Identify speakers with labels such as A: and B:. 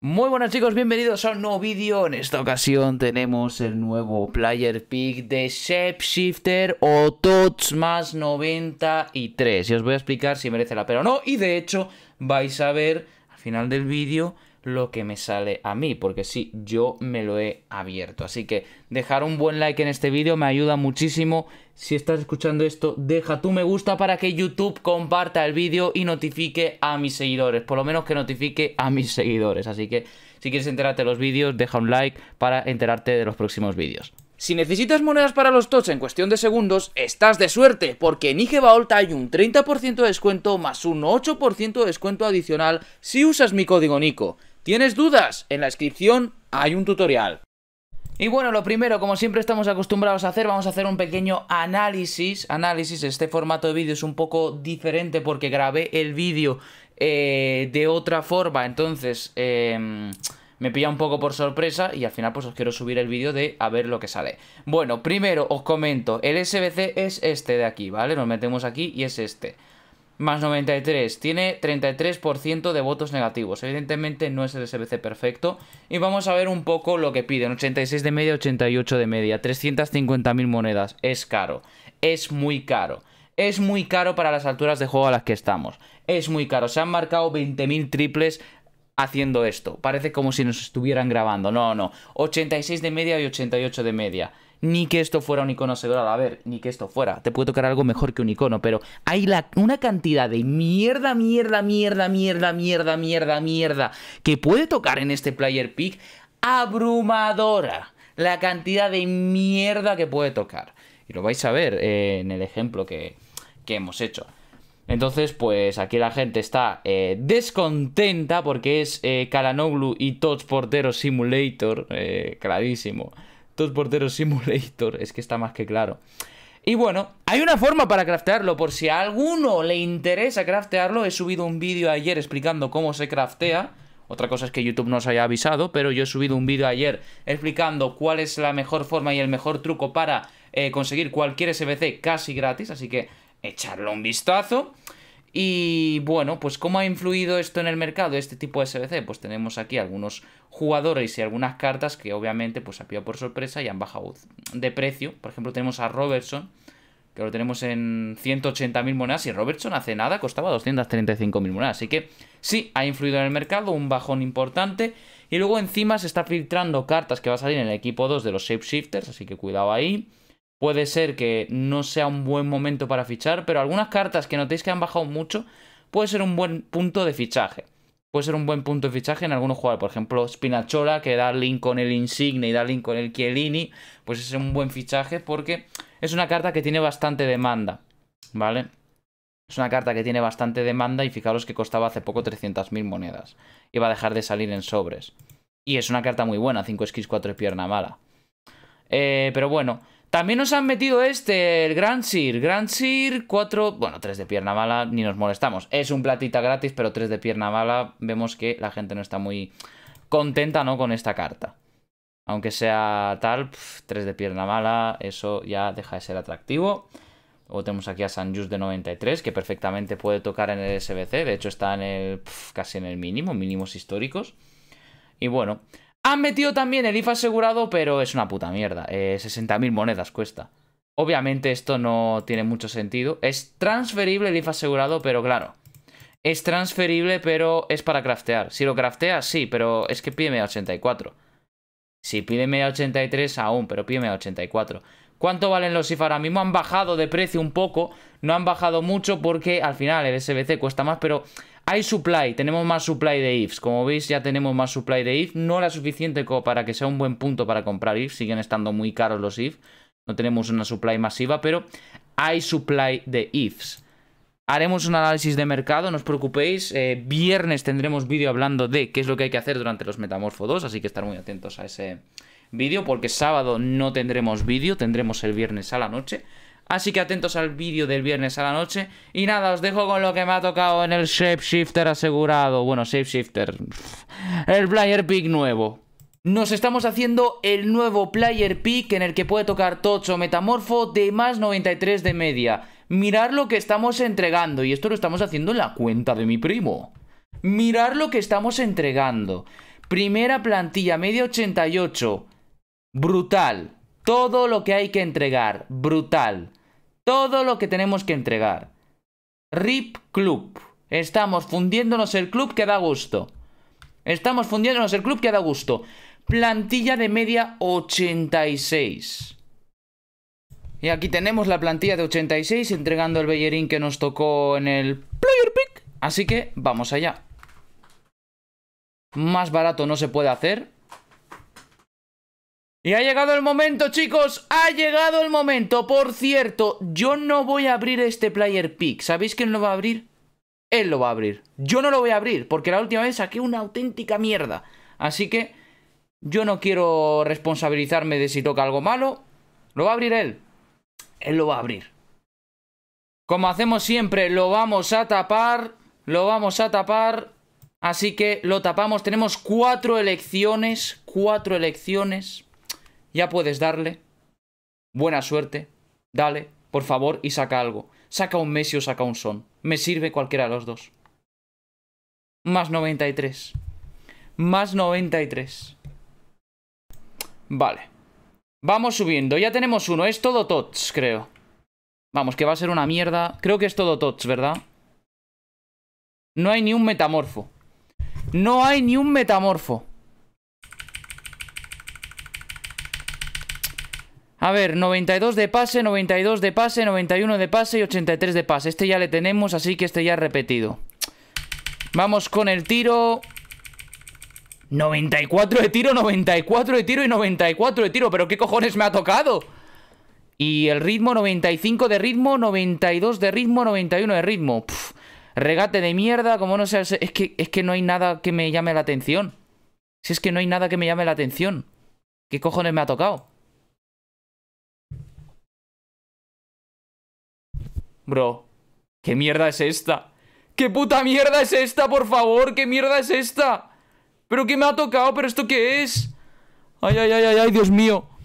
A: Muy buenas chicos, bienvenidos a un nuevo vídeo. En esta ocasión tenemos el nuevo player pick de Shapeshifter o Tots más 93. Y os voy a explicar si merece la pena o no. Y de hecho, vais a ver al final del vídeo lo que me sale a mí, porque sí, yo me lo he abierto. Así que dejar un buen like en este vídeo me ayuda muchísimo si estás escuchando esto, deja tu me gusta para que YouTube comparta el vídeo y notifique a mis seguidores. Por lo menos que notifique a mis seguidores. Así que si quieres enterarte de los vídeos, deja un like para enterarte de los próximos vídeos. Si necesitas monedas para los TOTS en cuestión de segundos, estás de suerte, porque en IG hay un 30% de descuento más un 8% de descuento adicional si usas mi código NICO. ¿Tienes dudas? En la descripción hay un tutorial. Y bueno, lo primero, como siempre estamos acostumbrados a hacer, vamos a hacer un pequeño análisis. Análisis, este formato de vídeo es un poco diferente porque grabé el vídeo eh, de otra forma, entonces em, me pilla un poco por sorpresa y al final pues os quiero subir el vídeo de a ver lo que sale. Bueno, primero os comento, el SBC es este de aquí, ¿vale? Nos metemos aquí y es este más 93. Tiene 33% de votos negativos. Evidentemente no es el SBC perfecto. Y vamos a ver un poco lo que piden. 86 de media, 88 de media. 350.000 monedas. Es caro. Es muy caro. Es muy caro para las alturas de juego a las que estamos. Es muy caro. Se han marcado 20.000 triples haciendo esto. Parece como si nos estuvieran grabando. No, no. 86 de media y 88 de media ni que esto fuera un icono asegurado, a ver, ni que esto fuera, te puede tocar algo mejor que un icono, pero hay una cantidad de mierda, mierda, mierda, mierda, mierda, mierda, mierda, que puede tocar en este player pick abrumadora. La cantidad de mierda que puede tocar. Y lo vais a ver eh, en el ejemplo que, hemos hecho. Entonces, pues aquí la gente está eh, descontenta porque es eh, Kalanoglu y Tots Portero Simulator, eh, clarísimo. Dos porteros Simulator. Es que está más que claro. Y bueno, hay una forma para craftearlo, por si a alguno le interesa craftearlo. He subido un vídeo ayer explicando cómo se craftea. Otra cosa es que YouTube no os haya avisado, pero yo he subido un vídeo ayer explicando cuál es la mejor forma y el mejor truco para eh, conseguir cualquier SBC casi gratis, así que echarlo un vistazo. Y bueno, pues ¿cómo ha influido esto en el mercado, este tipo de SBC? Pues tenemos aquí algunos jugadores y algunas cartas que obviamente pues ha pillado por sorpresa y han bajado de precio. Por ejemplo, tenemos a Robertson, que lo tenemos en 180.000 monedas y Robertson hace nada costaba 235.000 monedas. Así que sí, ha influido en el mercado, un bajón importante. Y luego encima se está filtrando cartas que va a salir en el equipo 2 de los Shapeshifters, así que cuidado ahí puede ser que no sea un buen momento para fichar, pero algunas cartas que notéis que han bajado mucho, puede ser un buen punto de fichaje. Puede ser un buen punto de fichaje en algunos jugadores. Por ejemplo, Spinachola, que da link con el Insigne y da link con el Chiellini. Pues es un buen fichaje porque es una carta que tiene bastante demanda. ¿Vale? Es una carta que tiene bastante demanda y fijaros que costaba hace poco 300.000 monedas. Y va a dejar de salir en sobres. Y es una carta muy buena, 5 skis, 4 pierna mala. Eh, pero bueno, también nos han metido este, el Grand Sir Grand Sir 4... Bueno, 3 de pierna mala, ni nos molestamos. Es un platita gratis, pero 3 de pierna mala. Vemos que la gente no está muy contenta, ¿no? Con esta carta. Aunque sea tal, 3 de pierna mala, eso ya deja de ser atractivo. Luego tenemos aquí a San de 93, que perfectamente puede tocar en el SBC. De hecho, está en el casi en el mínimo, mínimos históricos. Y bueno, han metido también el IFA asegurado, pero es una puta mierda. 60.000 eh, monedas cuesta. Obviamente esto no tiene mucho sentido. Es transferible el IFA asegurado, pero claro. Es transferible, pero es para craftear. Si lo crafteas, sí, pero es que pide media 84. Si pide media 83, aún, pero pide media 84. ¿Cuánto valen los IFA ahora mismo? Han bajado de precio un poco. No han bajado mucho porque al final el SBC cuesta más, pero hay supply, tenemos más supply de IFs. Como veis, ya tenemos más supply de ifs, No era suficiente como para que sea un buen punto para comprar ifs, Siguen estando muy caros los ifs, No tenemos una supply masiva, pero hay supply de IFs. Haremos un análisis de mercado, no os preocupéis. Eh, viernes tendremos vídeo hablando de qué es lo que hay que hacer durante los Metamorfo 2, así que estar muy atentos a ese vídeo, porque sábado no tendremos vídeo, tendremos el viernes a la noche. Así que atentos al vídeo del viernes a la noche. Y nada, os dejo con lo que me ha tocado en el Shapeshifter asegurado. Bueno, Shapeshifter. El Player Pick nuevo. Nos estamos haciendo el nuevo Player Pick en el que puede tocar Tocho Metamorfo de más 93 de media. Mirar lo que estamos entregando. Y esto lo estamos haciendo en la cuenta de mi primo. Mirar lo que estamos entregando. Primera plantilla, media 88. Brutal. Todo lo que hay que entregar. Brutal todo lo que tenemos que entregar. RIP Club. Estamos fundiéndonos el club que da gusto. Estamos fundiéndonos el club que da gusto. Plantilla de media 86. Y aquí tenemos la plantilla de 86 entregando el bellerín que nos tocó en el Player Pick. Así que vamos allá. Más barato no se puede hacer. Y ha llegado el momento, chicos, ha llegado el momento. Por cierto, yo no voy a abrir este player pick. ¿Sabéis quién lo va a abrir? Él lo va a abrir. Yo no lo voy a abrir, porque la última vez saqué una auténtica mierda. Así que yo no quiero responsabilizarme de si toca algo malo. Lo va a abrir él. Él lo va a abrir. Como hacemos siempre, lo vamos a tapar. Lo vamos a tapar. Así que lo tapamos. Tenemos cuatro elecciones. Cuatro elecciones ya puedes darle. Buena suerte, dale, por favor, y saca algo. Saca un Messi o saca un Son. Me sirve cualquiera de los dos. Más 93. Más 93. Vale. Vamos subiendo. Ya tenemos uno. Es todo tots, creo. Vamos, que va a ser una mierda. Creo que es todo tots, ¿verdad? No hay ni un metamorfo. No hay ni un metamorfo. A ver, 92 de pase, 92 de pase, 91 de pase y 83 de pase. Este ya le tenemos, así que este ya repetido. Vamos con el tiro. 94 de tiro, 94 de tiro y 94 de tiro. ¿Pero qué cojones me ha tocado? Y el ritmo, 95 de ritmo, 92 de ritmo, 91 de ritmo. regate de mierda, como no sé. Es que, es que no hay nada que me llame la atención. Si es que no hay nada que me llame la atención. ¿Qué cojones me ha tocado? Bro, ¿qué mierda es esta? ¿Qué puta mierda es esta, por favor? ¿Qué mierda es esta? ¿Pero qué me ha tocado? ¿Pero esto qué es? Ay, ay, ay, ay, ay, Dios mío